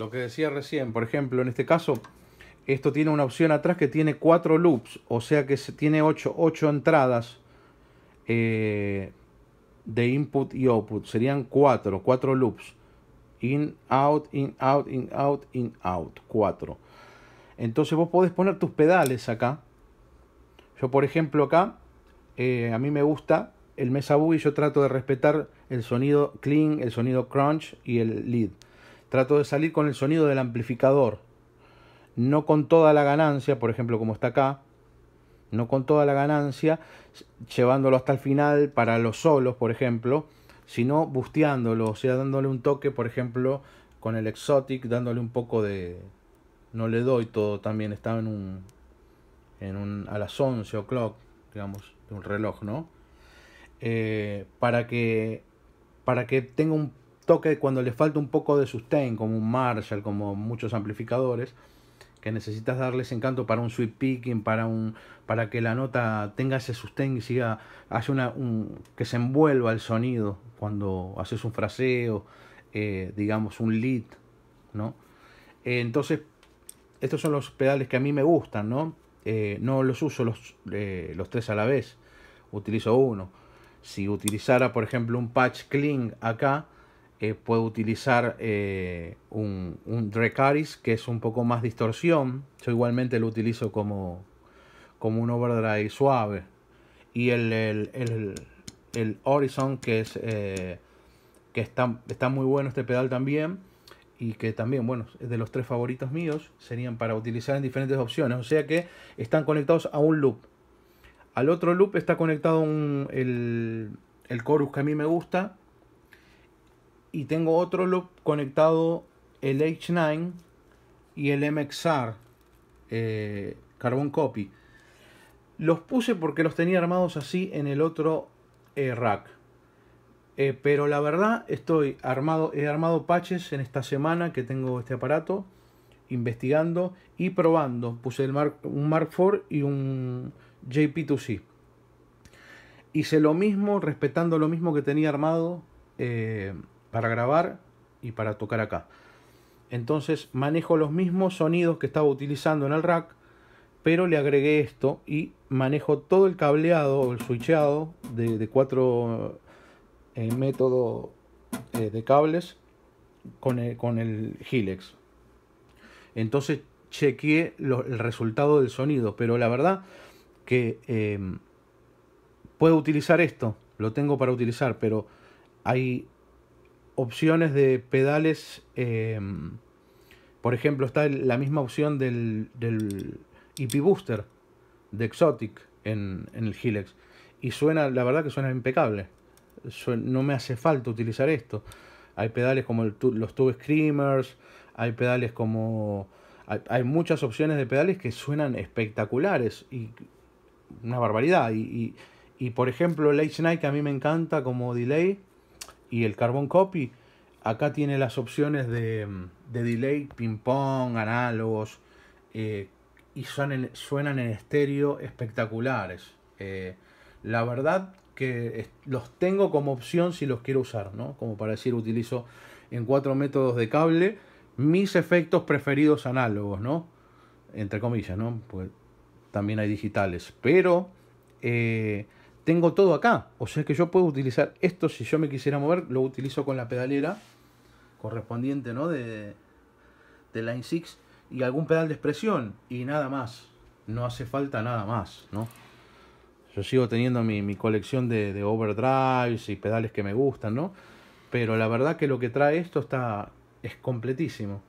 Lo que decía recién, por ejemplo, en este caso, esto tiene una opción atrás que tiene cuatro loops, o sea que se tiene ocho, entradas eh, de input y output. Serían cuatro, cuatro loops. In, out, in, out, in, out, in, out. Cuatro. Entonces vos podés poner tus pedales acá. Yo, por ejemplo, acá, eh, a mí me gusta el mesa y yo trato de respetar el sonido clean, el sonido crunch y el lead. Trato de salir con el sonido del amplificador. No con toda la ganancia, por ejemplo, como está acá. No con toda la ganancia, llevándolo hasta el final para los solos, por ejemplo, sino busteándolo, o sea, dándole un toque, por ejemplo, con el exotic, dándole un poco de... No le doy todo, también estaba en un... En un a las 11 clock digamos, de un reloj, ¿no? Eh, para que para que tenga un toque cuando le falta un poco de sustain, como un Marshall, como muchos amplificadores, que necesitas darles encanto para un sweep picking, para un para que la nota tenga ese sustain y siga que se envuelva el sonido cuando haces un fraseo, eh, digamos un lead, eh, entonces estos son los pedales que a mí me gustan, ¿no? Eh, los uso los, los tres a la vez, utilizo uno. Si utilizara, por ejemplo, un patch clean acá, eh, puedo utilizar eh, un, un Drecaris que es un poco más distorsión. Yo igualmente lo utilizo como, como un overdrive suave. Y el, el, Horizon que es eh, que está, muy bueno este pedal también. Y que también, bueno, es de los tres favoritos míos. Serían para utilizar en diferentes opciones. O sea que están conectados a un loop. Al otro loop está conectado el, el chorus que a mí me gusta y tengo otro loop conectado el H9 y el MXR eh, Carbon Copy. Los puse porque los tenía armados así en el otro eh, rack. Eh, pero la verdad estoy armado, he armado patches en esta semana que tengo este aparato, investigando y probando. Puse el un Mark IV y un JP2C. Hice lo mismo, respetando lo mismo que tenía armado para grabar y para tocar acá. Entonces manejo los mismos sonidos que estaba utilizando en el rack, pero le agregué esto y manejo todo el cableado el switchado de, cuatro eh, métodos eh, de cables con el, eh, con el Entonces chequeé el resultado del sonido, pero la verdad que puedo utilizar esto, lo tengo para utilizar, pero hay opciones de pedales. Em, por ejemplo, está la misma opción del, del EP Booster de Exotic en, el Gilex. Y suena, la verdad que suena impecable. no me hace falta utilizar esto. Hay pedales como los Tube Screamers, hay pedales como... Hay, muchas opciones de pedales que suenan espectaculares y una barbaridad. Y, por ejemplo, el Night que a mí me encanta como delay y el carbon copy. Acá tiene las opciones de, delay, ping-pong, análogos, eh, y suenan en estéreo espectaculares. Eh, la verdad que los tengo como opción si los quiero usar, ¿no? Como para decir, utilizo en cuatro métodos de cable mis efectos preferidos análogos, ¿no? Entre comillas, ¿no? Pues también hay digitales, pero... Eh, tengo todo acá. O sea que yo puedo utilizar esto, si yo me quisiera mover, lo utilizo con la pedalera correspondiente ¿no? de, de Line 6 y algún pedal de expresión y nada más. No hace falta nada más, ¿no? Yo sigo teniendo mi, colección de, de, overdrives y pedales que me gustan, ¿no? Pero la verdad que lo que trae esto está, es completísimo.